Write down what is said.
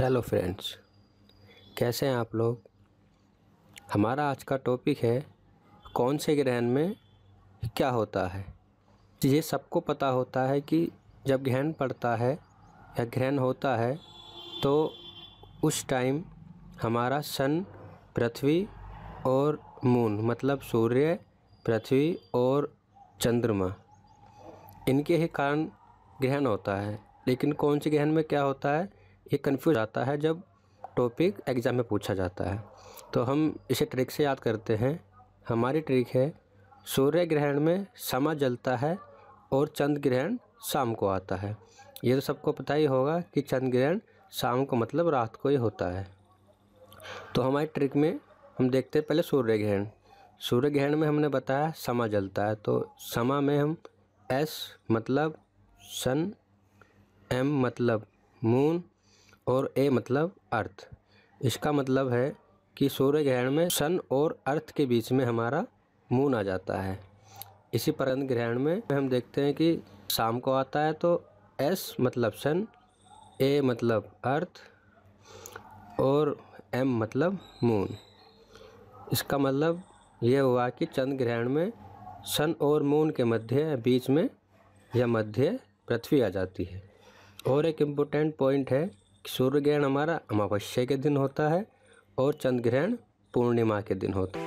hello friends कैसे हैं आप लोग हमारा आज का टॉपिक है कौन से ग्रहण में क्या होता है तो ये सबको पता होता है कि जब ग्रहण पड़ता है या ग्रहण होता है तो उस टाइम हमारा सन पृथ्वी और मून मतलब सूर्य पृथ्वी और चंद्रमा इनके ही कारण ग्रहण होता है लेकिन कौन से ग्रहण में क्या होता है ये कन्फ्यूज आता है जब टॉपिक एग्ज़ाम में पूछा जाता है तो हम इसे ट्रिक से याद करते हैं हमारी ट्रिक है सूर्य ग्रहण में समा जलता है और चंद ग्रहण शाम को आता है ये तो सबको पता ही होगा कि चंद ग्रहण शाम को मतलब रात को ही होता है तो हमारे ट्रिक में हम देखते हैं पहले सूर्य ग्रहण सूर्य ग्रहण में हमने बताया समा जलता है तो समा में हम एस मतलब सन एम मतलब मून और ए मतलब अर्थ इसका मतलब है कि सूर्य ग्रहण में सन और अर्थ के बीच में हमारा मून आ जाता है इसी परंत ग्रहण में हम देखते हैं कि शाम को आता है तो एस मतलब सन ए मतलब अर्थ और एम मतलब मून इसका मतलब यह हुआ कि चंद्र ग्रहण में सन और मून के मध्य बीच में या मध्य पृथ्वी आ जाती है और एक इम्पोर्टेंट पॉइंट है सूर्य ग्रहण हमारा अमावस्या के दिन होता है और चंद्र ग्रहण पूर्णिमा के दिन होता है